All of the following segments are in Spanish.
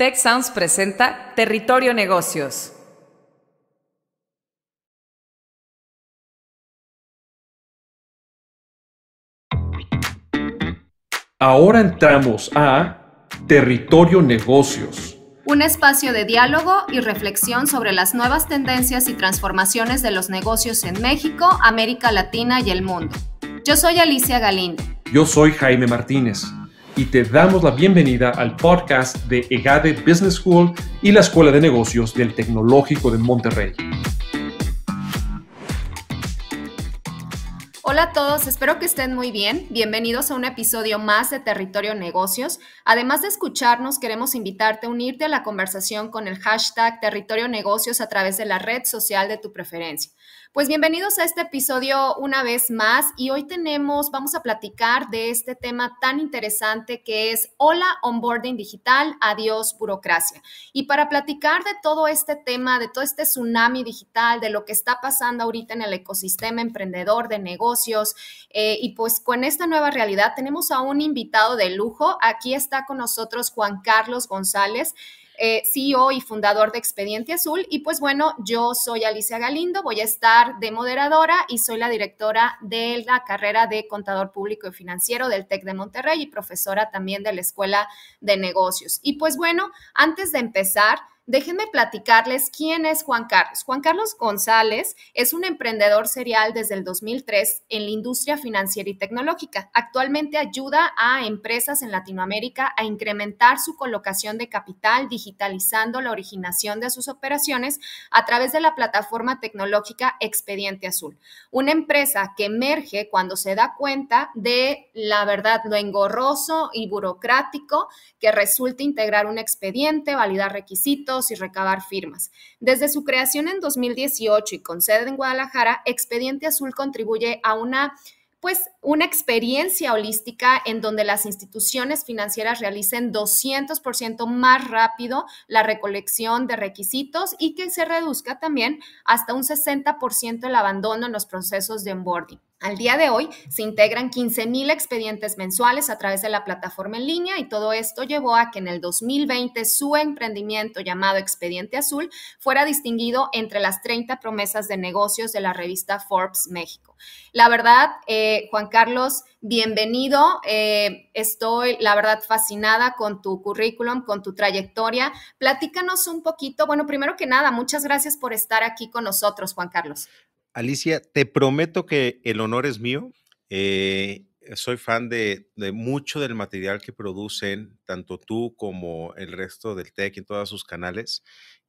TechSounds presenta Territorio Negocios. Ahora entramos a Territorio Negocios. Un espacio de diálogo y reflexión sobre las nuevas tendencias y transformaciones de los negocios en México, América Latina y el mundo. Yo soy Alicia Galindo. Yo soy Jaime Martínez y te damos la bienvenida al podcast de EGADE Business School y la Escuela de Negocios del Tecnológico de Monterrey. Hola a todos, espero que estén muy bien. Bienvenidos a un episodio más de Territorio Negocios. Además de escucharnos, queremos invitarte a unirte a la conversación con el hashtag Territorio Negocios a través de la red social de tu preferencia. Pues bienvenidos a este episodio una vez más y hoy tenemos, vamos a platicar de este tema tan interesante que es Hola Onboarding Digital, adiós burocracia. Y para platicar de todo este tema, de todo este tsunami digital, de lo que está pasando ahorita en el ecosistema emprendedor de negocios eh, y pues con esta nueva realidad tenemos a un invitado de lujo. Aquí está con nosotros Juan Carlos González. Eh, CEO y fundador de Expediente Azul. Y pues bueno, yo soy Alicia Galindo, voy a estar de moderadora y soy la directora de la carrera de Contador Público y Financiero del TEC de Monterrey y profesora también de la Escuela de Negocios. Y pues bueno, antes de empezar, déjenme platicarles quién es Juan Carlos. Juan Carlos González es un emprendedor serial desde el 2003 en la industria financiera y tecnológica. Actualmente ayuda a empresas en Latinoamérica a incrementar su colocación de capital digitalizando la originación de sus operaciones a través de la plataforma tecnológica Expediente Azul, una empresa que emerge cuando se da cuenta de la verdad, lo engorroso y burocrático que resulta integrar un expediente, validar requisitos, y recabar firmas. Desde su creación en 2018 y con sede en Guadalajara, Expediente Azul contribuye a una pues una experiencia holística en donde las instituciones financieras realicen 200% más rápido la recolección de requisitos y que se reduzca también hasta un 60% el abandono en los procesos de onboarding. Al día de hoy se integran 15.000 expedientes mensuales a través de la plataforma en línea y todo esto llevó a que en el 2020 su emprendimiento llamado Expediente Azul fuera distinguido entre las 30 promesas de negocios de la revista Forbes México. La verdad, eh, Juan Carlos, bienvenido. Eh, estoy, la verdad, fascinada con tu currículum, con tu trayectoria. Platícanos un poquito. Bueno, primero que nada, muchas gracias por estar aquí con nosotros, Juan Carlos. Alicia, te prometo que el honor es mío. Eh, soy fan de, mucho del material que producen, tanto tú como el resto del TEC en todos sus canales,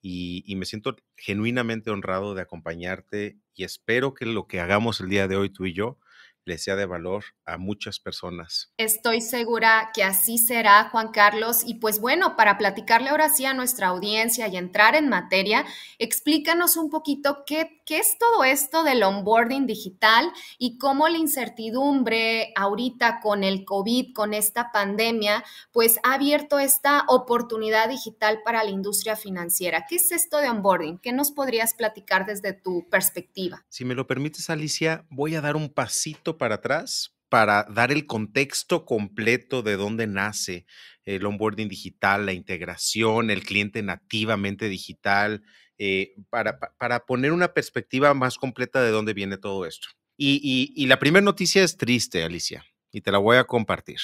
y, me siento genuinamente honrado de acompañarte y espero que lo que hagamos el día de hoy tú y yo le sea de valor a muchas personas. Estoy segura que así será, Juan Carlos. Y pues bueno, para platicarle ahora sí a nuestra audiencia y entrar en materia, explícanos un poquito qué qué es todo esto del onboarding digital y cómo la incertidumbre ahorita con el COVID, con esta pandemia, pues ha abierto esta oportunidad digital para la industria financiera. ¿Qué es esto de onboarding? ¿Qué nos podrías platicar desde tu perspectiva? Si me lo permites, Alicia, voy a dar un pasito para atrás para dar el contexto completo de dónde nace el onboarding digital, la integración, el cliente nativamente digital, eh, para, para, poner una perspectiva más completa de dónde viene todo esto. Y, la primera noticia es triste, Alicia, y te la voy a compartir.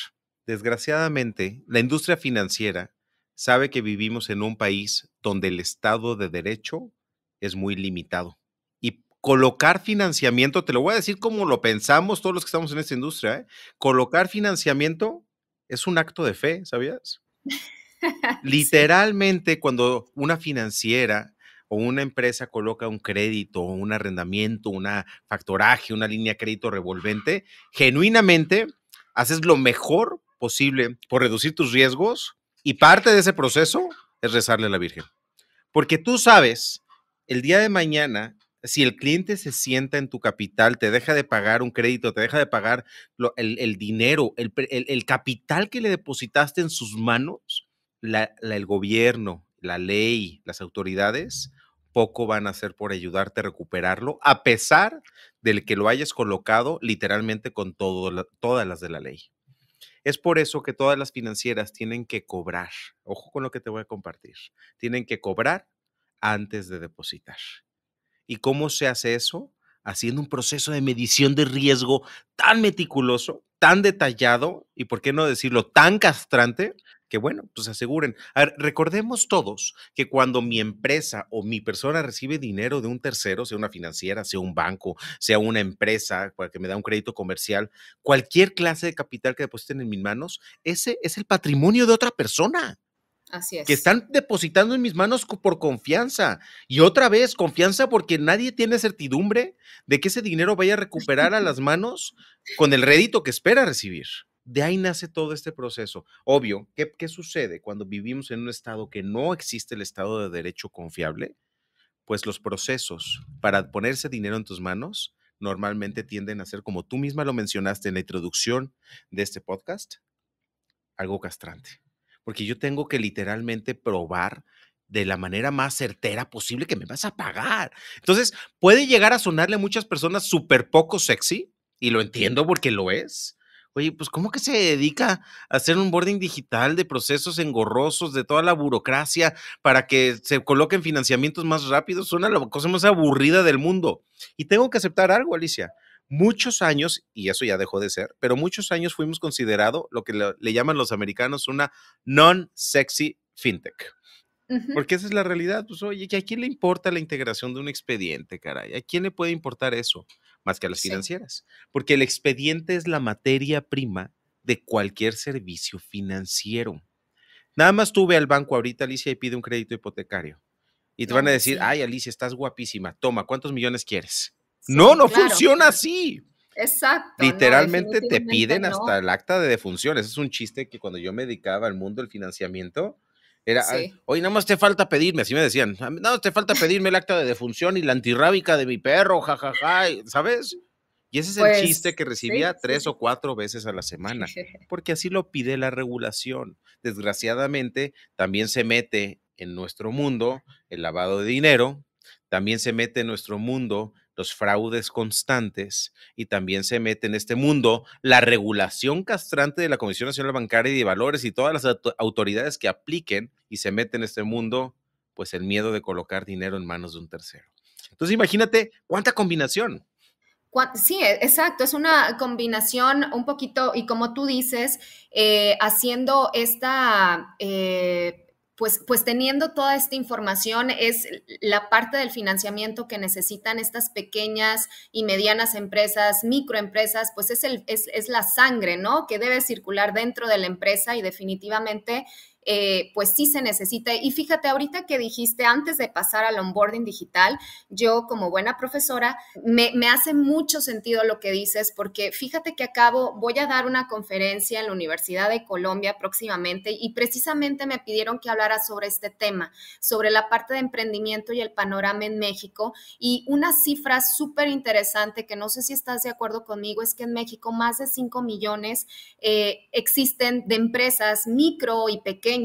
Desgraciadamente, la industria financiera sabe que vivimos en un país donde el Estado de Derecho es muy limitado. Y colocar financiamiento, te lo voy a decir como lo pensamos todos los que estamos en esta industria, ¿eh? colocar financiamiento es un acto de fe, ¿sabías? Literalmente, cuando una financiera o una empresa coloca un crédito, un arrendamiento, una factoraje, una línea de crédito revolvente, genuinamente haces lo mejor posible por reducir tus riesgos y parte de ese proceso es rezarle a la Virgen. Porque tú sabes, el día de mañana, si el cliente se sienta en tu capital, te deja de pagar un crédito, te deja de pagar el, dinero, el, capital que le depositaste en sus manos, el gobierno, la ley, las autoridades poco van a hacer por ayudarte a recuperarlo, a pesar del que lo hayas colocado literalmente con todas las de la ley. Es por eso que todas las financieras tienen que cobrar, ojo con lo que te voy a compartir, tienen que cobrar antes de depositar. ¿Y cómo se hace eso? Haciendo un proceso de medición de riesgo tan meticuloso, tan detallado y, por qué no decirlo, tan castrante, que bueno, pues aseguren. A ver, recordemos todos que cuando mi empresa o mi persona recibe dinero de un tercero, sea una financiera, sea un banco, sea una empresa que me da un crédito comercial, cualquier clase de capital que depositen en mis manos, ese es el patrimonio de otra persona. Así es. Que están depositando en mis manos por confianza. Y otra vez, confianza porque nadie tiene certidumbre de que ese dinero vaya a recuperar a las manos con el rédito que espera recibir. De ahí nace todo este proceso. Obvio, ¿qué, sucede cuando vivimos en un estado que no existe el estado de derecho confiable? Pues los procesos para ponerse dinero en tus manos normalmente tienden a ser, como tú misma lo mencionaste en la introducción de este podcast, algo castrante. Porque yo tengo que literalmente probar de la manera más certera posible que me vas a pagar. Entonces, puede llegar a sonarle a muchas personas súper poco sexy, y lo entiendo porque lo es, Oye, pues ¿cómo que se dedica a hacer un boarding digital de procesos engorrosos, de toda la burocracia, para que se coloquen financiamientos más rápidos? de las cosa más aburrida del mundo. Y tengo que aceptar algo, Alicia. Muchos años, y eso ya dejó de ser, pero muchos años fuimos considerado lo que le, llaman los americanos una non-sexy fintech. Porque esa es la realidad. Pues, oye, ¿a quién le importa la integración de un expediente, caray? ¿A quién le puede importar eso? más que a las financieras, porque el expediente es la materia prima de cualquier servicio financiero. Nada más tuve al banco ahorita, Alicia, y pide un crédito hipotecario. Y te van a decir, ay, Alicia, estás guapísima, toma, ¿cuántos millones quieres? no, no funciona así. Exacto. Literalmente te piden hasta el acta de defunción. Ese es un chiste que cuando yo me dedicaba al mundo del financiamiento, era, oye, nada más te falta pedirme, así me decían, nada más te falta pedirme el acta de defunción y la antirrábica de mi perro, jajaja, ¿sabes? Y ese es el pues, chiste que recibía tres o cuatro veces a la semana, porque así lo pide la regulación. Desgraciadamente, también se mete en nuestro mundo el lavado de dinero, también se mete en nuestro mundo los fraudes constantes y también se mete en este mundo la regulación castrante de la Comisión Nacional Bancaria y de Valores y todas las autoridades que apliquen y se mete en este mundo, pues el miedo de colocar dinero en manos de un tercero. Entonces imagínate cuánta combinación. Sí, e, exacto, es una combinación un poquito, y como tú dices, eh, haciendo esta... Eh, pues, pues, teniendo toda esta información es la parte del financiamiento que necesitan estas pequeñas y medianas empresas, microempresas, pues es, el, es, es la sangre, ¿no? Que debe circular dentro de la empresa y definitivamente eh, pues sí se necesita. Y fíjate, ahorita que dijiste, antes de pasar al onboarding digital, yo como buena profesora, me, hace mucho sentido lo que dices, porque fíjate que acabo, voy a dar una conferencia en la Universidad de Colombia próximamente y precisamente me pidieron que hablara sobre este tema, sobre la parte de emprendimiento y el panorama en México. Y una cifra súper interesante que no sé si estás de acuerdo conmigo es que en México más de 5 millones eh, existen de empresas micro y pequeñas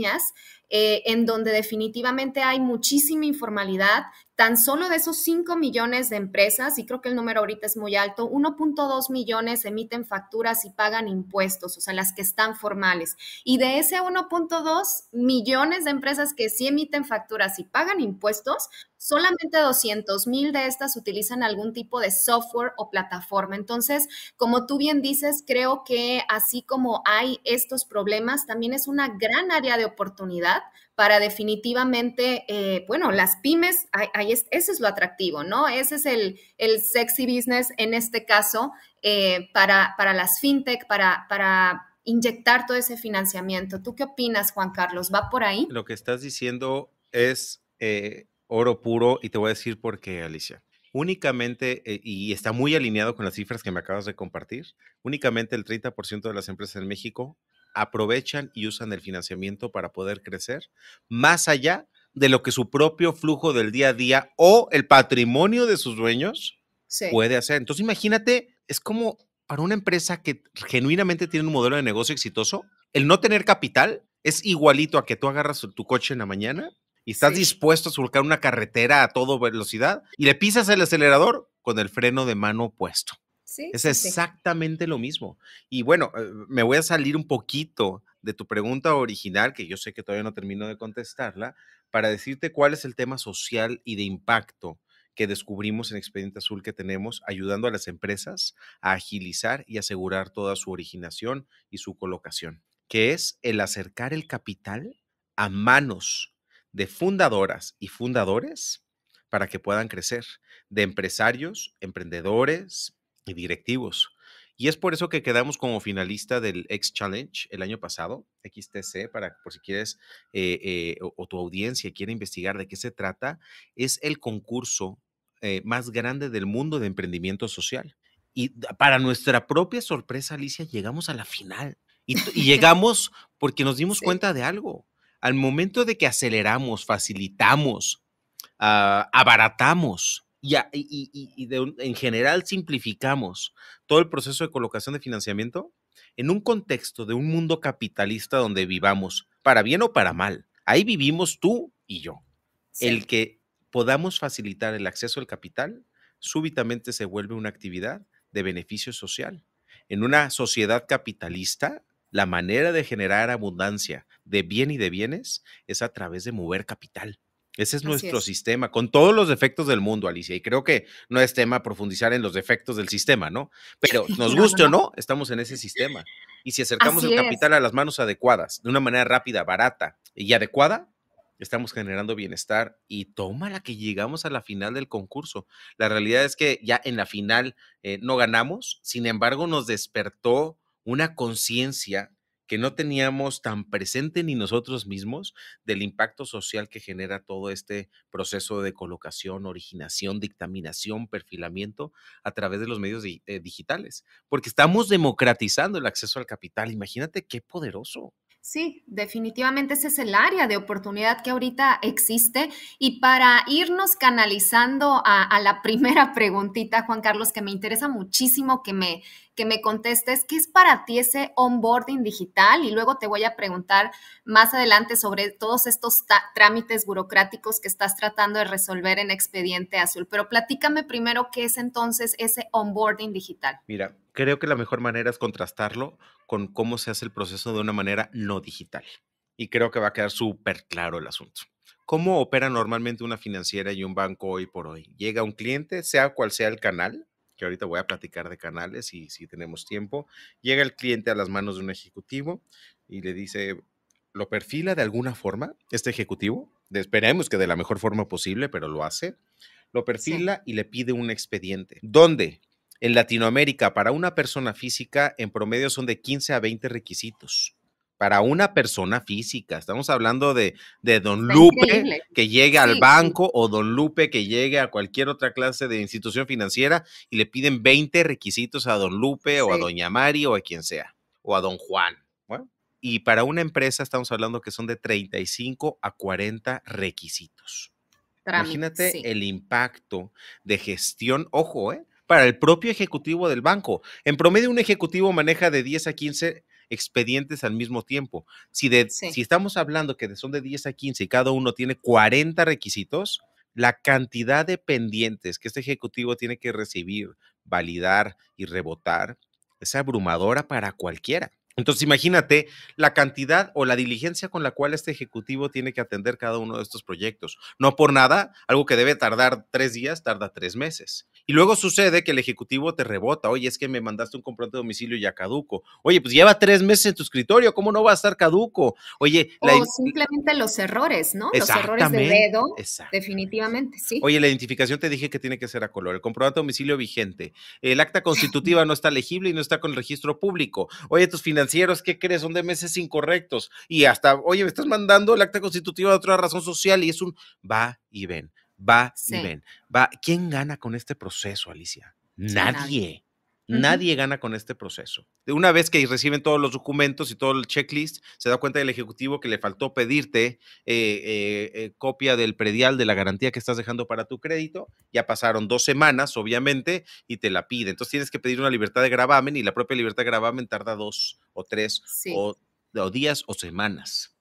eh, en donde definitivamente hay muchísima informalidad tan solo de esos 5 millones de empresas, y creo que el número ahorita es muy alto, 1.2 millones emiten facturas y pagan impuestos, o sea, las que están formales. Y de ese 1.2 millones de empresas que sí emiten facturas y pagan impuestos, solamente 200 mil de estas utilizan algún tipo de software o plataforma. Entonces, como tú bien dices, creo que así como hay estos problemas, también es una gran área de oportunidad para definitivamente, eh, bueno, las pymes, ahí ese es lo atractivo, ¿no? Ese es el, el sexy business en este caso eh, para, para las fintech, para, para inyectar todo ese financiamiento. ¿Tú qué opinas, Juan Carlos? ¿Va por ahí? Lo que estás diciendo es eh, oro puro y te voy a decir por qué, Alicia. Únicamente, y está muy alineado con las cifras que me acabas de compartir, únicamente el 30% de las empresas en México aprovechan y usan el financiamiento para poder crecer más allá de lo que su propio flujo del día a día o el patrimonio de sus dueños puede hacer. Entonces imagínate, es como para una empresa que genuinamente tiene un modelo de negocio exitoso, el no tener capital es igualito a que tú agarras tu coche en la mañana y estás dispuesto a surcar una carretera a toda velocidad y le pisas el acelerador con el freno de mano puesto es exactamente lo mismo. Y bueno, eh, me voy a salir un poquito de tu pregunta original, que yo sé que todavía no termino de contestarla, para decirte cuál es el tema social y de impacto que descubrimos en Expediente Azul que tenemos, ayudando a las empresas a agilizar y asegurar toda su originación y su colocación, que es el acercar el capital a manos de fundadoras y fundadores para que puedan crecer, de empresarios, emprendedores, y directivos. Y es por eso que quedamos como finalista del X Challenge el año pasado, XTC, para por si quieres eh, eh, o, tu audiencia quiere investigar de qué se trata, es el concurso eh, más grande del mundo de emprendimiento social. Y para nuestra propia sorpresa, Alicia, llegamos a la final. Y, llegamos porque nos dimos cuenta de algo. Al momento de que aceleramos, facilitamos, ah, abaratamos y, en general simplificamos todo el proceso de colocación de financiamiento en un contexto de un mundo capitalista donde vivamos, para bien o para mal. Ahí vivimos tú y yo. El que podamos facilitar el acceso al capital súbitamente se vuelve una actividad de beneficio social. En una sociedad capitalista, la manera de generar abundancia de bien y de bienes es a través de mover capital. Ese es nuestro sistema, con todos los defectos del mundo, Alicia. Y creo que no es tema profundizar en los defectos del sistema, ¿no? Pero nos guste o no, estamos en ese sistema. Y si acercamos el capital a las manos adecuadas, de una manera rápida, barata y adecuada, estamos generando bienestar. Y toma la que llegamos a la final del concurso. La realidad es que ya en la final eh, no ganamos, sin embargo nos despertó una conciencia que no teníamos tan presente ni nosotros mismos del impacto social que genera todo este proceso de colocación, originación, dictaminación, perfilamiento a través de los medios eh, digitales, porque estamos democratizando el acceso al capital. Imagínate qué poderoso. Sí, definitivamente ese es el área de oportunidad que ahorita existe. Y para irnos canalizando a, la primera preguntita, Juan Carlos, que me interesa muchísimo que me, que me contestes, ¿qué es para ti ese onboarding digital? Y luego te voy a preguntar más adelante sobre todos estos trámites burocráticos que estás tratando de resolver en Expediente Azul. Pero platícame primero qué es entonces ese onboarding digital. Mira, creo que la mejor manera es contrastarlo con cómo se hace el proceso de una manera no digital. Y creo que va a quedar súper claro el asunto. ¿Cómo opera normalmente una financiera y un banco hoy por hoy? Llega un cliente, sea cual sea el canal, que ahorita voy a platicar de canales y si tenemos tiempo, llega el cliente a las manos de un ejecutivo y le dice, lo perfila de alguna forma este ejecutivo, esperemos que de la mejor forma posible, pero lo hace, lo perfila y le pide un expediente. ¿Dónde? En Latinoamérica, para una persona física, en promedio son de 15 a 20 requisitos. Para una persona física, estamos hablando de, de don Lupe que llegue al banco o don Lupe que llegue a cualquier otra clase de institución financiera y le piden 20 requisitos a don Lupe o a doña Mari o a quien sea, o a don Juan. y para una empresa estamos hablando que son de 35 a 40 requisitos. Imagínate el impacto de gestión, ojo, eh, para el propio ejecutivo del banco. En promedio, un ejecutivo maneja de 10 a 15 expedientes al mismo tiempo. Si, si estamos hablando que son de 10 a 15 y cada uno tiene 40 requisitos, la cantidad de pendientes que este ejecutivo tiene que recibir, validar y rebotar es abrumadora para cualquiera. Entonces, imagínate la cantidad o la diligencia con la cual este ejecutivo tiene que atender cada uno de estos proyectos. No por nada, algo que debe tardar tres días, tarda tres meses. Y luego sucede que el ejecutivo te rebota, oye, es que me mandaste un comprobante de domicilio ya caduco. Oye, pues lleva tres meses en tu escritorio, ¿cómo no va a estar caduco? Oye, o simplemente los errores, ¿no? Los errores de dedo, definitivamente, sí. Oye, la identificación te dije que tiene que ser a color, el comprobante de domicilio vigente, el acta constitutiva no está legible y no está con el registro público. Oye, tus finanzas financieros, ¿qué crees? Son de meses incorrectos. Y hasta, oye, me estás mandando el acta constitutiva de otra razón social y es un va y ven, va y ven, va. ¿Quién gana con este proceso, Alicia? Nadie. Nadie gana con este proceso. De una vez que reciben todos los documentos y todo el checklist, se da cuenta del ejecutivo que le faltó pedirte eh, eh, eh, copia del predial de la garantía que estás dejando para tu crédito. Ya pasaron dos semanas, obviamente, y te la pide. Entonces tienes que pedir una libertad de gravamen y la propia libertad de gravamen tarda dos o tres o días o semanas.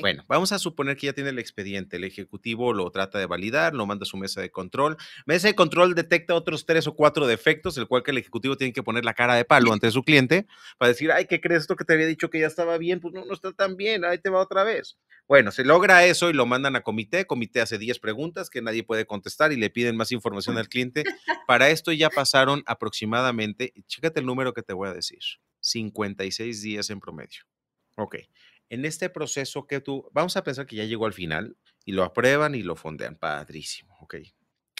Bueno, vamos a suponer que ya tiene el expediente. El ejecutivo lo trata de validar, lo manda a su mesa de control. Mesa de control detecta otros tres o cuatro defectos, el cual que el ejecutivo tiene que poner la cara de palo ante su cliente para decir, ay, ¿qué crees esto que te había dicho que ya estaba bien? Pues no, no está tan bien, ahí te va otra vez. Bueno, se logra eso y lo mandan a comité. Comité hace 10 preguntas que nadie puede contestar y le piden más información al cliente. Para esto ya pasaron aproximadamente, chécate el número que te voy a decir, 56 días en promedio. Ok, en este proceso que tú, vamos a pensar que ya llegó al final y lo aprueban y lo fondean, padrísimo, ok.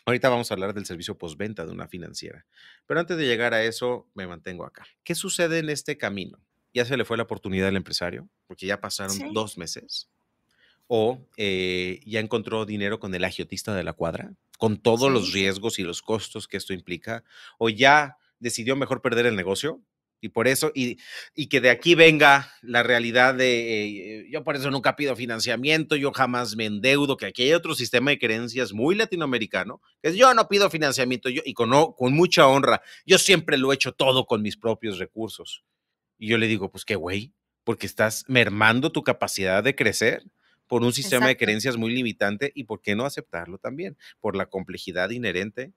Ahorita vamos a hablar del servicio postventa de una financiera, pero antes de llegar a eso, me mantengo acá. ¿Qué sucede en este camino? ¿Ya se le fue la oportunidad al empresario? Porque ya pasaron dos meses. ¿O eh, ya encontró dinero con el agiotista de la cuadra? Con todos los riesgos y los costos que esto implica. ¿O ya decidió mejor perder el negocio? Y por eso, y, y, que de aquí venga la realidad de, eh, yo por eso nunca pido financiamiento, yo jamás me endeudo, que aquí hay otro sistema de creencias muy latinoamericano, que es yo no pido financiamiento, yo, y con, mucha honra, yo siempre lo he hecho todo con mis propios recursos. Y yo le digo, pues qué güey, porque estás mermando tu capacidad de crecer por un sistema de creencias muy limitante y por qué no aceptarlo también, por la complejidad inherente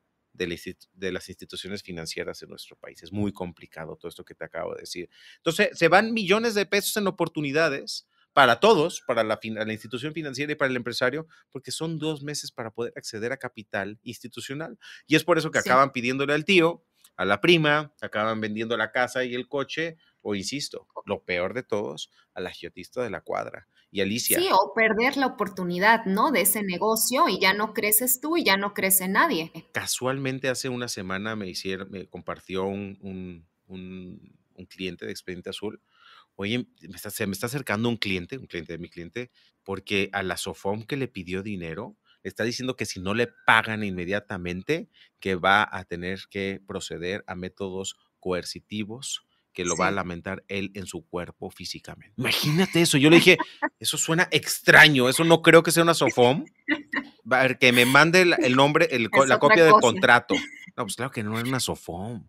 de, las instituciones financieras en nuestro país. Es muy complicado todo esto que te acabo de decir. Entonces, se van millones de pesos en oportunidades para todos, para la, institución financiera y para el empresario, porque son dos meses para poder acceder a capital institucional. Y es por eso que acaban pidiéndole al tío, a la prima, acaban vendiendo la casa y el coche, o insisto, lo peor de todos, al agiotista de la cuadra y Alicia. Sí, o perder la oportunidad, ¿no? De ese negocio y ya no creces tú y ya no crece nadie. Casualmente hace una semana me hicieron, me compartió un, cliente de Expediente Azul. Oye, me está, se me está acercando un cliente, un cliente de mi cliente, porque a la Sofom que le pidió dinero, está diciendo que si no le pagan inmediatamente, que va a tener que proceder a métodos coercitivos que lo va a lamentar él en su cuerpo físicamente. Imagínate eso. Yo le dije, eso suena extraño, eso no creo que sea una sofom. Que me mande el, nombre, la copia del contrato. No, pues claro que no era una sofom.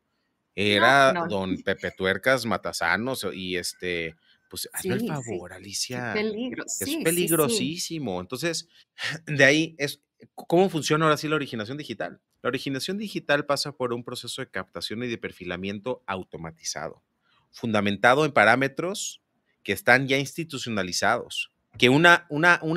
Era don Pepe Tuercas Matasanos y este, pues hazme el favor, Alicia. Es, peligro. es peligrosísimo. Entonces, de ahí es, ¿cómo funciona ahora sí la originación digital? La originación digital pasa por un proceso de captación y de perfilamiento automatizado fundamentado en parámetros que están ya institucionalizados, que un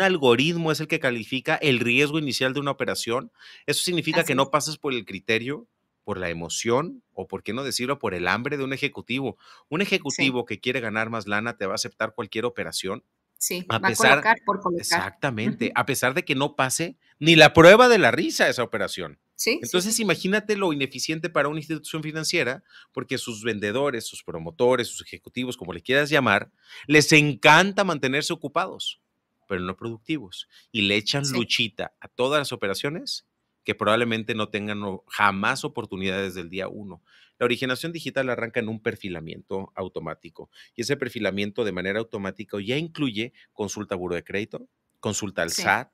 algoritmo es el que califica el riesgo inicial de una operación. Eso significa que no pases por el criterio, por la emoción o, por qué no decirlo, por el hambre de un ejecutivo. Un ejecutivo que quiere ganar más lana te va a aceptar cualquier operación. Sí, va a colocar por colocar. Exactamente, a pesar de que no pase ni la prueba de la risa esa operación. Entonces, imagínate lo ineficiente para una institución financiera, porque sus vendedores, sus promotores, sus ejecutivos, como le quieras llamar, les encanta mantenerse ocupados, pero no productivos, y le echan luchita a todas las operaciones que probablemente no tengan jamás oportunidades del día uno. La originación digital arranca en un perfilamiento automático y ese perfilamiento de manera automática ya incluye consulta a buro de crédito, consulta al SAT,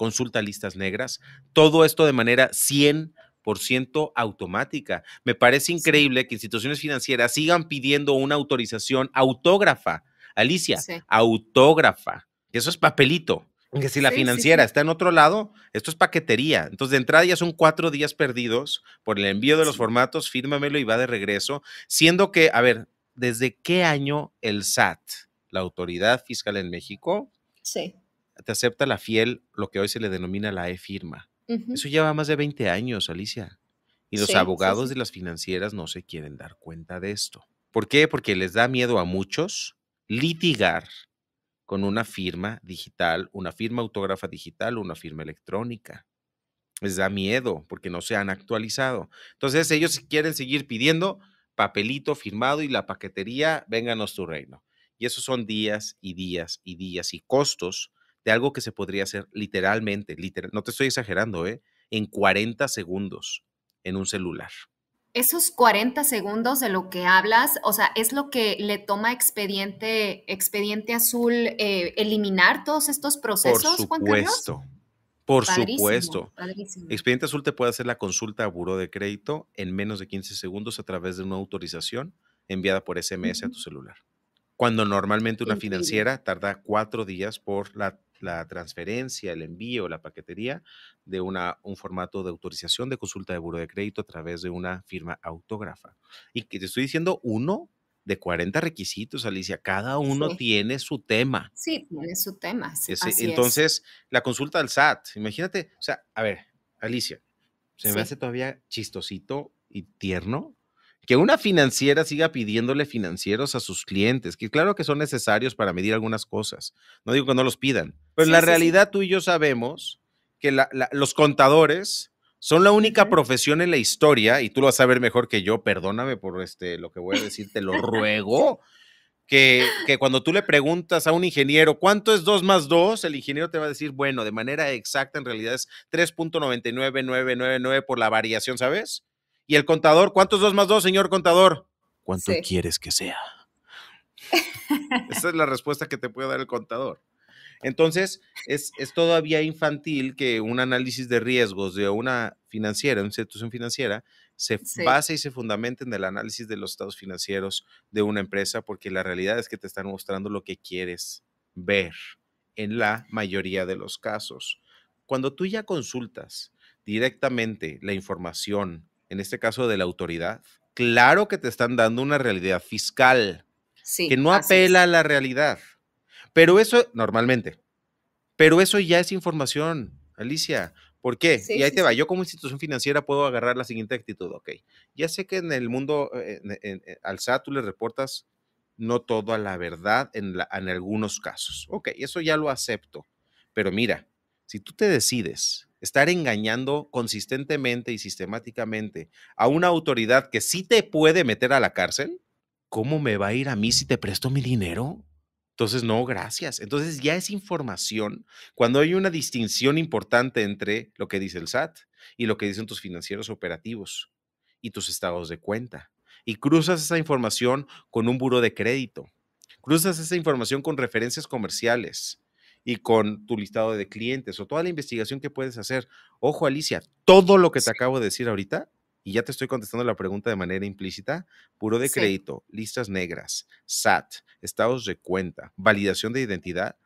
consulta listas negras, todo esto de manera 100% automática. Me parece increíble que instituciones financieras sigan pidiendo una autorización autógrafa. Alicia, autógrafa. Eso es papelito. Que si la financiera está en otro lado, esto es paquetería. Entonces, de entrada ya son cuatro días perdidos por el envío de los formatos, fírmamelo y va de regreso, siendo que, a ver, ¿desde qué año el SAT, la autoridad fiscal en México, sí te acepta la fiel, lo que hoy se le denomina la e-firma. Eso lleva más de 20 años, Alicia. Y los abogados de las financieras no se quieren dar cuenta de esto. ¿Por qué? Porque les da miedo a muchos litigar con una firma digital, una firma autógrafa digital, una firma electrónica. Les da miedo porque no se han actualizado. Entonces ellos quieren seguir pidiendo papelito firmado y la paquetería, vénganos tu reino. Y esos son días y días y días y costos de algo que se podría hacer literalmente, literal, no te estoy exagerando, ¿eh? en 40 segundos en un celular. Esos 40 segundos de lo que hablas, o sea, es lo que le toma expediente, expediente azul eh, eliminar todos estos procesos. Por supuesto, por supuesto. Expediente azul te puede hacer la consulta a buro de crédito en menos de 15 segundos a través de una autorización enviada por SMS a tu celular. Cuando normalmente una financiera tarda cuatro días por la la transferencia, el envío, la paquetería de una, un formato de autorización de consulta de buro de crédito a través de una firma autógrafa. Y que te estoy diciendo uno de 40 requisitos, Alicia, cada uno tiene su tema. Sí, tiene su tema. entonces, la consulta del SAT, imagínate, o sea, a ver, Alicia, se me hace todavía chistosito y tierno que una financiera siga pidiéndole financieros a sus clientes, que claro que son necesarios para medir algunas cosas. No digo que no los pidan, pero en la realidad tú y yo sabemos que los contadores son la única profesión en la historia, y tú lo vas a ver mejor que yo, perdóname por este, lo que voy a decir, te lo ruego. Que, que, cuando tú le preguntas a un ingeniero cuánto es 2 más 2, el ingeniero te va a decir, bueno, de manera exacta en realidad es 3.99999 por la variación, ¿sabes? Y el contador, ¿cuántos dos más dos, señor contador? ¿Cuánto quieres que sea? Esa es la respuesta que te puede dar el contador. Entonces, es, todavía infantil que un análisis de riesgos de una financiera, una institución financiera, se base y se fundamente en el análisis de los estados financieros de una empresa, porque la realidad es que te están mostrando lo que quieres ver en la mayoría de los casos. Cuando tú ya consultas directamente la información en este caso de la autoridad, claro que te están dando una realidad fiscal que no apela a la realidad. Pero eso, normalmente, pero eso ya es información, Alicia. ¿Por qué? y ahí te va. Yo como institución financiera puedo agarrar la siguiente actitud. Ok, ya sé que en el mundo, eh, en, al SAT tú le reportas no todo a la verdad en algunos casos. Ok, eso ya lo acepto. Pero mira, si tú te decides estar engañando consistentemente y sistemáticamente a una autoridad que sí te puede meter a la cárcel, ¿cómo me va a ir a mí si te presto mi dinero? Entonces, no, gracias. Entonces, ya es información cuando hay una distinción importante entre lo que dice el SAT y lo que dicen tus financieros operativos y tus estados de cuenta. Y cruzas esa información con un buro de crédito. Cruzas esa información con referencias comerciales y con tu listado de clientes o toda la investigación que puedes hacer. Ojo, Alicia, todo lo que te acabo de decir ahorita, y ya te estoy contestando la pregunta de manera implícita, puro de crédito, listas negras, SAT, estados de cuenta, validación de identidad,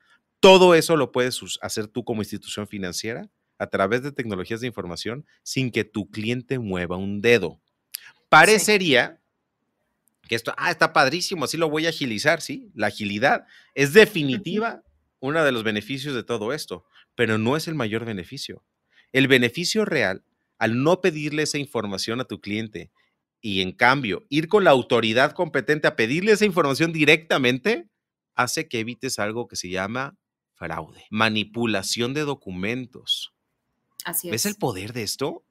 todo eso lo puedes hacer tú como institución financiera a través de tecnologías de información sin que tu cliente mueva un dedo. Parecería que esto, ah, está padrísimo, así lo voy a agilizar, ¿sí? La agilidad es definitiva uno de los beneficios de todo esto, pero no es el mayor beneficio. El beneficio real, al no pedirle esa información a tu cliente y en cambio ir con la autoridad competente a pedirle esa información directamente, hace que evites algo que se llama fraude, manipulación de documentos. Así es. ¿Ves el poder de esto?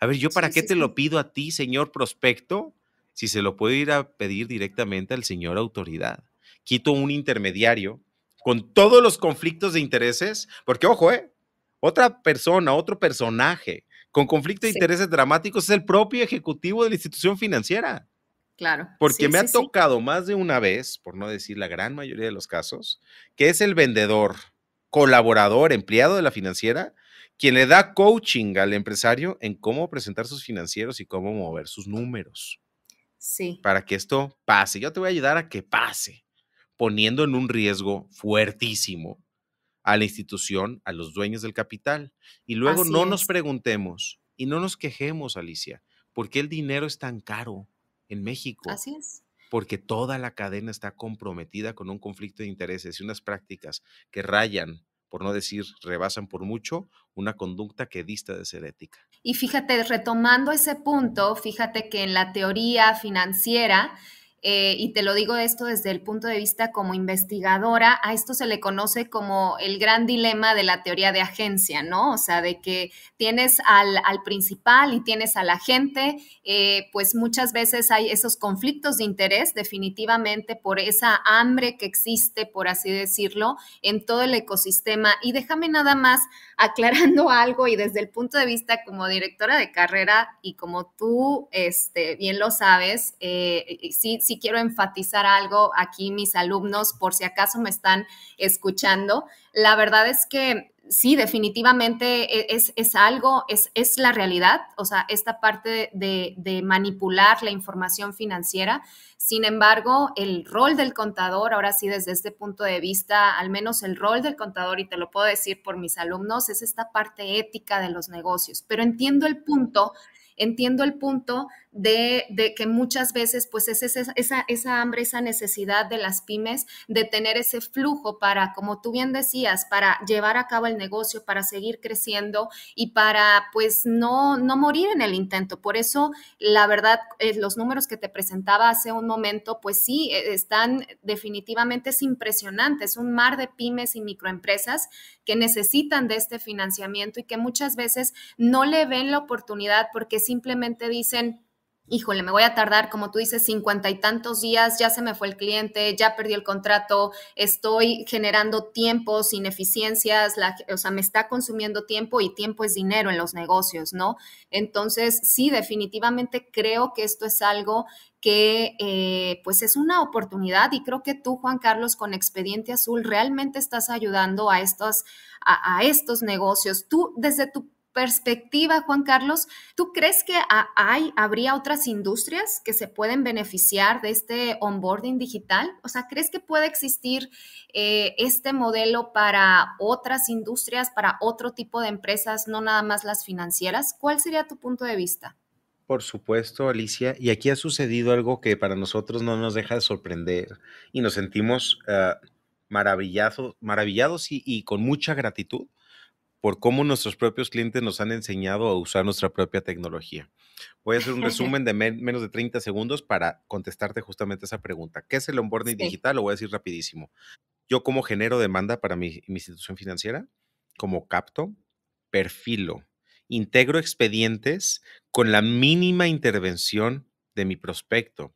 A ver, ¿yo para qué te lo pido a ti, señor prospecto, si se lo puedo ir a pedir directamente al señor autoridad? Quito un intermediario con todos los conflictos de intereses, porque ojo, eh, otra persona, otro personaje con conflicto de intereses dramáticos es el propio ejecutivo de la institución financiera. Claro. Porque me han ha tocado más de una vez, por no decir la gran mayoría de los casos, que es el vendedor, colaborador, empleado de la financiera, quien le da coaching al empresario en cómo presentar sus financieros y cómo mover sus números. Sí. Para que esto pase. Yo te voy a ayudar a que pase poniendo en un riesgo fuertísimo a la institución, a los dueños del capital. Y luego no nos preguntemos y no nos quejemos, Alicia, ¿por qué el dinero es tan caro en México? Así es. Porque toda la cadena está comprometida con un conflicto de intereses y unas prácticas que rayan, por no decir rebasan por mucho, una conducta que dista de ser ética. Y fíjate, retomando ese punto, fíjate que en la teoría financiera, eh, y te lo digo esto desde el punto de vista como investigadora, a esto se le conoce como el gran dilema de la teoría de agencia, ¿no? O sea, de que tienes al, principal y tienes a la gente, eh, pues muchas veces hay esos conflictos de interés definitivamente por esa hambre que existe, por así decirlo, en todo el ecosistema. Y déjame nada más aclarando algo y desde el punto de vista como directora de carrera y como tú este, bien lo sabes, eh, sí sí quiero enfatizar algo aquí, mis alumnos, por si acaso me están escuchando. La verdad es que sí, definitivamente e-, es, es algo, es, es, la realidad, o sea, esta parte de, de, manipular la información financiera. Sin embargo, el rol del contador, ahora sí, desde este punto de vista, al menos el rol del contador, y te lo puedo decir por mis alumnos, es esta parte ética de los negocios. Pero entiendo el punto, entiendo el punto de, que muchas veces pues es esa, hambre, esa necesidad de las pymes de tener ese flujo para, como tú bien decías, para llevar a cabo el negocio, para seguir creciendo y para pues no, no morir en el intento. Por eso, la verdad, eh, los números que te presentaba hace un momento, pues sí, e, están definitivamente es impresionante. Es un mar de pymes y microempresas que necesitan de este financiamiento y que muchas veces no le ven la oportunidad porque simplemente dicen, híjole, me voy a tardar, como tú dices, cincuenta y tantos días, ya se me fue el cliente, ya perdí el contrato, estoy generando tiempos, ineficiencias, la, o sea, me está consumiendo tiempo y tiempo es dinero en los negocios, ¿no? Entonces, sí, definitivamente creo que esto es algo que eh, pues es una oportunidad y creo que tú, Juan Carlos, con Expediente Azul realmente estás ayudando a estos, a estos negocios. Tú, desde tu perspectiva, Juan Carlos, ¿tú crees que hay, habría otras industrias que se pueden beneficiar de este onboarding digital? O sea, ¿crees que puede existir eh, este modelo para otras industrias, para otro tipo de empresas, no nada más las financieras? ¿Cuál sería tu punto de vista? Por supuesto, Alicia. Y aquí ha sucedido algo que para nosotros no nos deja de sorprender y nos sentimos ah, maravillados, maravillados y con mucha gratitud por cómo nuestros propios clientes nos han enseñado a usar nuestra propia tecnología. Voy a hacer un resumen de menos de 30 segundos para contestarte justamente esa pregunta. ¿Qué es el onboarding digital? Lo voy a decir rapidísimo. Yo como genero demanda para mi, mi institución financiera, como capto, perfilo, integro expedientes con la mínima intervención de mi prospecto.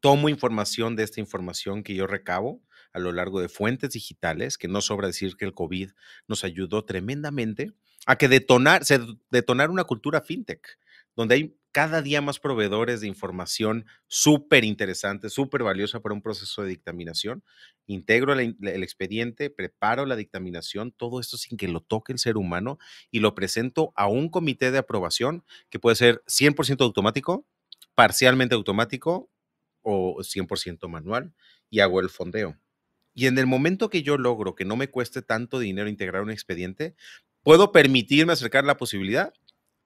Tomo información de esta información que yo recabo a lo largo de fuentes digitales, que no sobra decir que el COVID nos ayudó tremendamente a que detonar, se detonar una cultura fintech, donde hay cada día más proveedores de información súper interesante, súper valiosa para un proceso de dictaminación. Integro el, el, expediente, preparo la dictaminación, todo esto sin que lo toque el ser humano y lo presento a un comité de aprobación que puede ser 100% automático, parcialmente automático o 100% manual y hago el fondeo. Y en el momento que yo logro que no me cueste tanto dinero integrar un expediente, puedo permitirme acercar la posibilidad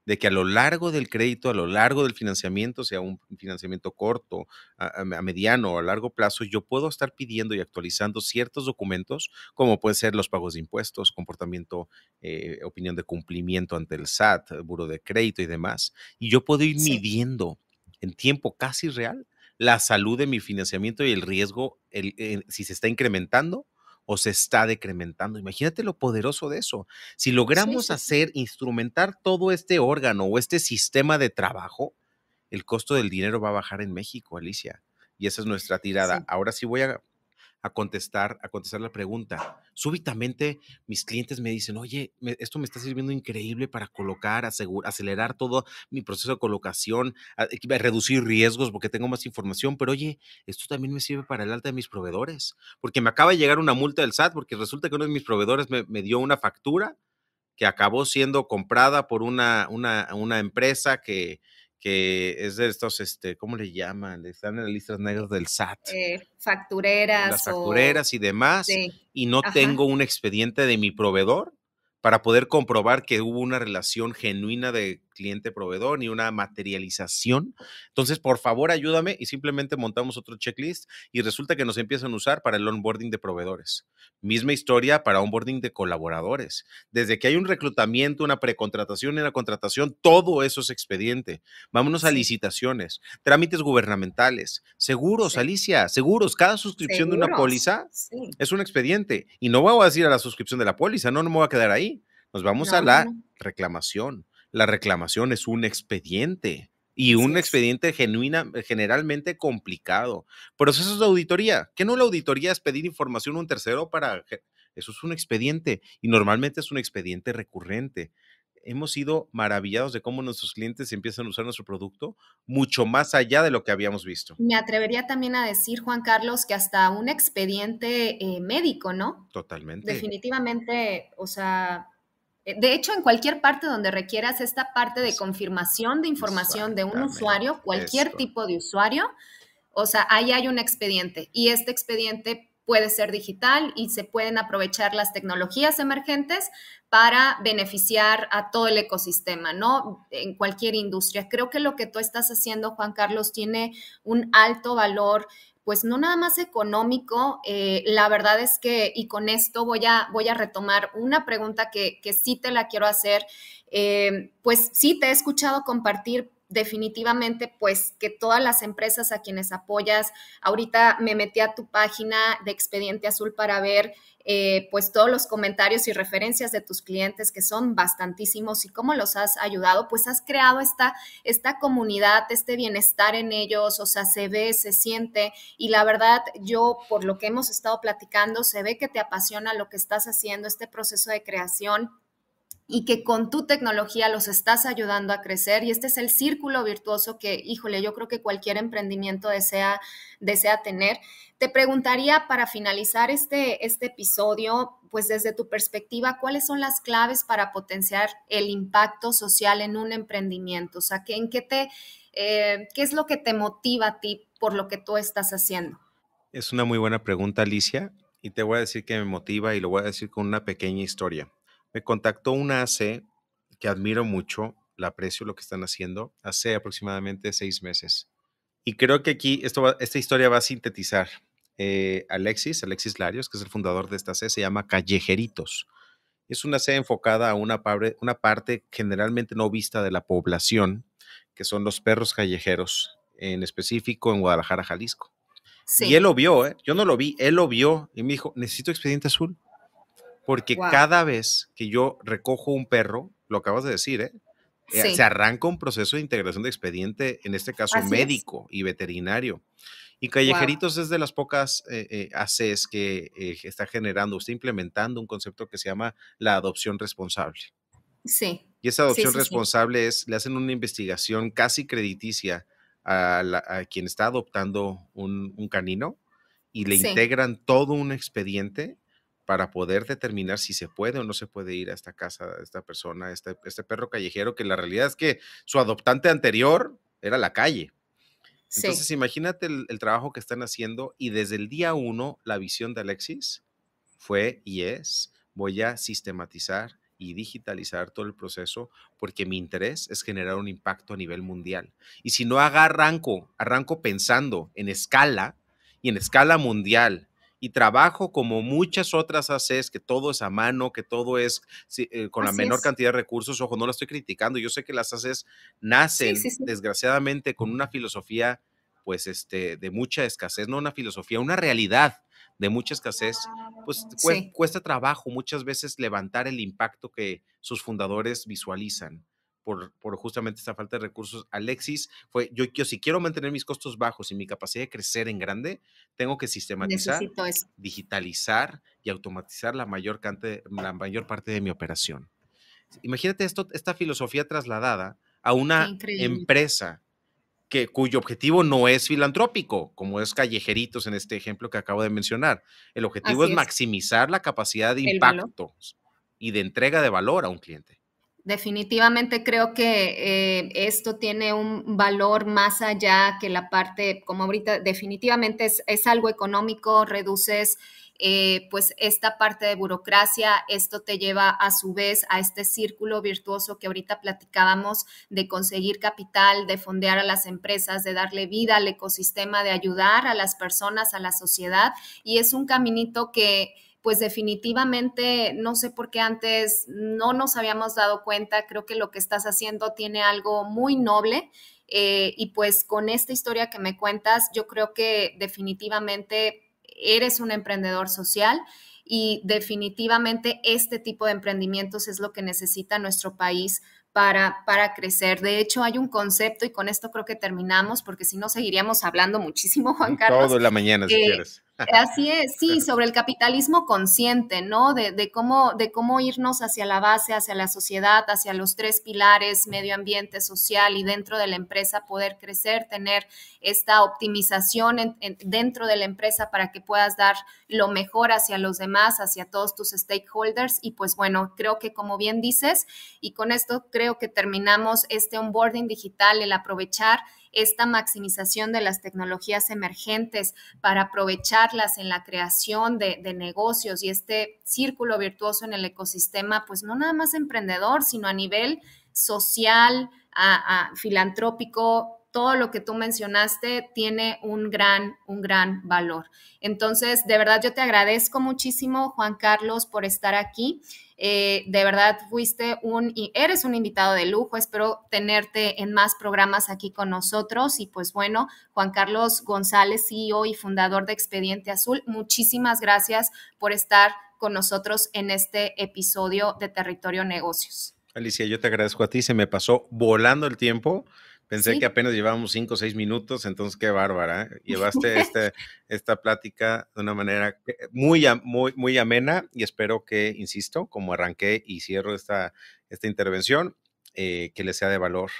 de que a lo largo del crédito, a lo largo del financiamiento, sea un financiamiento corto, a, mediano o a largo plazo, yo puedo estar pidiendo y actualizando ciertos documentos, como pueden ser los pagos de impuestos, comportamiento, eh, opinión de cumplimiento ante el SAT, eh, buro de crédito y demás. Y yo puedo ir midiendo en tiempo casi real la salud de mi financiamiento y el riesgo, el, eh, si se está incrementando o se está decrementando. Imagínate lo poderoso de eso. Si logramos hacer, instrumentar todo este órgano o este sistema de trabajo, el costo del dinero va a bajar en México, Alicia. Y esa es nuestra tirada. Ahora sí voy a a contestar, a contestar la pregunta. Súbitamente mis clientes me dicen, oye, esto me está sirviendo increíble para colocar, acelerar todo mi proceso de colocación, reducir riesgos porque tengo más información, pero oye, esto también me sirve para el alta de mis proveedores, porque me acaba de llegar una multa del SAT porque resulta que uno de mis proveedores me, dio una factura que acabó siendo comprada por una, una, una empresa que, que es de estos, este, ¿cómo le llaman? Están en las listas negras del SAT. Eh, factureras. Las factureras y demás. Y no tengo un expediente de mi proveedor para poder comprobar que hubo una relación genuina de cliente-proveedor ni una materialización. Entonces, por favor, ayúdame y simplemente montamos otro checklist y resulta que nos empiezan a usar para el onboarding de proveedores. Misma historia para onboarding de colaboradores. Desde que hay un reclutamiento, una precontratación y una contratación, todo eso es expediente. Vámonos a licitaciones, trámites gubernamentales, seguros, Alicia, seguros. Cada suscripción de una póliza es un expediente. Y no voy a decir a la suscripción de la póliza, no, no me voy a quedar ahí. Nos vamos a la reclamación, la reclamación es un expediente y un expediente genuina, generalmente complicado. Procesos de auditoría, que no la auditoría es pedir información a un tercero para... Eso es un expediente y normalmente es un expediente recurrente. Hemos sido maravillados de cómo nuestros clientes empiezan a usar nuestro producto mucho más allá de lo que habíamos visto. Me atrevería también a decir, Juan Carlos, que hasta un expediente eh, médico, ¿no? Totalmente. Definitivamente, o sea, eh, de hecho, en cualquier parte donde requieras esta parte de confirmación de información de un usuario, cualquier tipo de usuario, o sea, ahí hay un expediente y este expediente puede ser digital y se pueden aprovechar las tecnologías emergentes para beneficiar a todo el ecosistema, ¿no? En cualquier industria. Creo que lo que tú estás haciendo, Juan Carlos, tiene un alto valor pues no nada más económico, eh, la verdad es que, y con esto voy a, voy a retomar una pregunta que, que sí te la quiero hacer, eh, pues sí te he escuchado compartir, definitivamente, pues que todas las empresas a quienes apoyas, ahorita me metí a tu página de Expediente Azul para ver eh, pues todos los comentarios y referencias de tus clientes que son bastantísimos y cómo los has ayudado, pues has creado esta, esta comunidad, este bienestar en ellos, o sea, se ve, se siente y la verdad yo por lo que hemos estado platicando, se ve que te apasiona lo que estás haciendo, este proceso de creación y que con tu tecnología los estás ayudando a crecer. Y este es el círculo virtuoso que, híjole, yo creo que cualquier emprendimiento desea, desea tener. Te preguntaría para finalizar este, este episodio, pues desde tu perspectiva, ¿cuáles son las claves para potenciar el impacto social en un emprendimiento? O sea, te, eh, ¿qué es lo que te motiva a ti por lo que tú estás haciendo? Es una muy buena pregunta, Alicia, y te voy a decir que me motiva y lo voy a decir con una pequeña historia. Me contactó una AC que admiro mucho, la aprecio lo que están haciendo, hace aproximadamente seis meses. Y creo que aquí esto esta historia va a sintetizar. Eh, Alexis, Alexis Larios, que es el fundador de esta C, se llama Callejeritos. Es una C enfocada a una, parte generalmente no vista de la población, que son los perros callejeros, en específico en Guadalajara, Jalisco. Y él lo vio, ¿eh? yo no lo vi, él lo vio y me dijo, necesito expediente azul. Porque cada vez que yo recojo un perro, lo acabas de decir, ¿eh? Eh, se arranca un proceso de integración de expediente, en este caso médico y veterinario. Y Callejeritos es de las pocas eh, ACES que está generando, está implementando un concepto que se llama la adopción responsable. Sí. Y esa adopción responsable es, le hacen una investigación casi crediticia a, quien está adoptando un, canino y le integran todo un expediente para poder determinar si se puede o no se puede ir a esta casa, de esta persona, este, este, perro callejero, que la realidad es que su adoptante anterior era la calle. Entonces, imagínate el, el, trabajo que están haciendo y desde el día uno la visión de Alexis fue y es, voy a sistematizar y digitalizar todo el proceso porque mi interés es generar un impacto a nivel mundial. Y si no haga arranco, arranco pensando en escala y en escala mundial y trabajo como muchas otras haces, que todo es a mano, que todo es eh, con la menor cantidad de recursos. Ojo, no la estoy criticando. Yo sé que las haces nacen, desgraciadamente, con una filosofía, pues, este, de mucha escasez, no una filosofía, una realidad de mucha escasez, pues cuesta trabajo muchas veces levantar el impacto que sus fundadores visualizan por, justamente esta falta de recursos. Alexis fue, yo, si quiero mantener mis costos bajos y mi capacidad de crecer en grande, tengo que sistematizar, digitalizar y automatizar la mayor, la mayor parte de mi operación. Imagínate esto, esta filosofía trasladada a una empresa que, cuyo objetivo no es filantrópico, como es Callejeritos en este ejemplo que acabo de mencionar. El objetivo es, maximizar la capacidad de impacto y de entrega de valor a un cliente. Definitivamente creo que eh, esto tiene un valor más allá que la parte, como ahorita, definitivamente es, es algo económico, reduces eh, pues esta parte de burocracia, esto te lleva a su vez a este círculo virtuoso que ahorita platicábamos de conseguir capital, de fondear a las empresas, de darle vida al ecosistema, de ayudar a las personas, a la sociedad y es un caminito que pues definitivamente no sé por qué antes no nos habíamos dado cuenta, creo que lo que estás haciendo tiene algo muy noble. Eh, y pues con esta historia que me cuentas, yo creo que definitivamente eres un emprendedor social y definitivamente este tipo de emprendimientos es lo que necesita nuestro país para, para, crecer. De hecho, hay un concepto, y con esto creo que terminamos, porque si no seguiríamos hablando muchísimo, Juan Carlos. Todo la mañana, si quieres. Así es, sí, sobre el capitalismo consciente, ¿no? De, cómo, de cómo irnos hacia la base, hacia la sociedad, hacia los tres pilares, medio ambiente, social y dentro de la empresa poder crecer, tener esta optimización dentro de la empresa para que puedas dar lo mejor hacia los demás, hacia todos tus stakeholders. Y pues bueno, creo que como bien dices, y con esto creo que terminamos este onboarding digital, el aprovechar esta maximización de las tecnologías emergentes para aprovecharlas en la creación de, negocios y este círculo virtuoso en el ecosistema, pues no nada más emprendedor, sino a nivel social, filantrópico, todo lo que tú mencionaste tiene un gran, un gran valor. Entonces, de verdad yo te agradezco muchísimo, Juan Carlos, por estar aquí. Eh, de verdad fuiste un y eres un invitado de lujo. Espero tenerte en más programas aquí con nosotros. Y pues bueno, Juan Carlos González, CEO y fundador de Expediente Azul, muchísimas gracias por estar con nosotros en este episodio de Territorio Negocios. Alicia, yo te agradezco a ti. Se me pasó volando el tiempo. Pensé que apenas llevábamos cinco o seis minutos, entonces qué bárbara. ¿eh? Llevaste este, esta plática de una manera muy, muy, muy amena y espero que, insisto, como arranqué y cierro esta, esta intervención, eh, que le sea de valor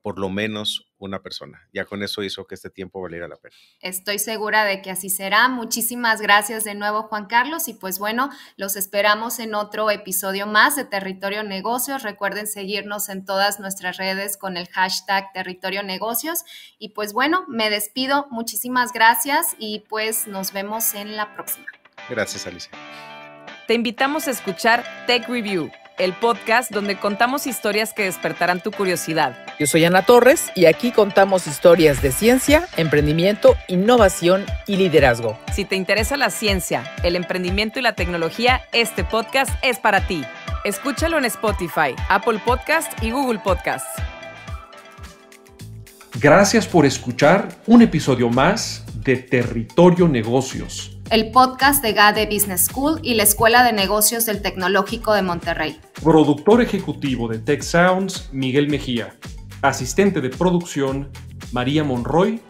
por lo menos una persona. Ya con eso hizo que este tiempo valiera la pena. Estoy segura de que así será. Muchísimas gracias de nuevo, Juan Carlos. Y pues bueno, los esperamos en otro episodio más de Territorio Negocios. Recuerden seguirnos en todas nuestras redes con el hashtag Territorio Negocios. Y pues bueno, me despido. Muchísimas gracias y pues nos vemos en la próxima. Gracias, Alicia. Te invitamos a escuchar Tech Review el podcast donde contamos historias que despertarán tu curiosidad. Yo soy Ana Torres y aquí contamos historias de ciencia, emprendimiento, innovación y liderazgo. Si te interesa la ciencia, el emprendimiento y la tecnología, este podcast es para ti. Escúchalo en Spotify, Apple Podcast y Google Podcast. Gracias por escuchar un episodio más de Territorio Negocios el podcast de GADE Business School y la Escuela de Negocios del Tecnológico de Monterrey. Productor ejecutivo de Tech Sounds, Miguel Mejía. Asistente de producción, María Monroy.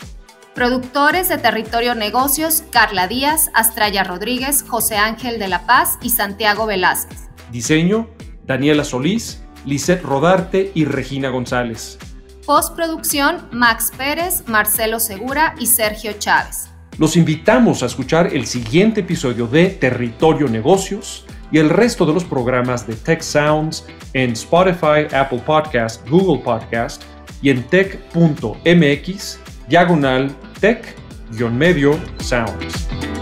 Productores de Territorio Negocios, Carla Díaz, Astralla Rodríguez, José Ángel de la Paz y Santiago Velázquez. Diseño, Daniela Solís, Lisette Rodarte y Regina González. Postproducción, Max Pérez, Marcelo Segura y Sergio Chávez. Los invitamos a escuchar el siguiente episodio de Territorio Negocios y el resto de los programas de Tech Sounds en Spotify, Apple Podcast, Google Podcast y en tech.mx diagonal tech-medio sounds.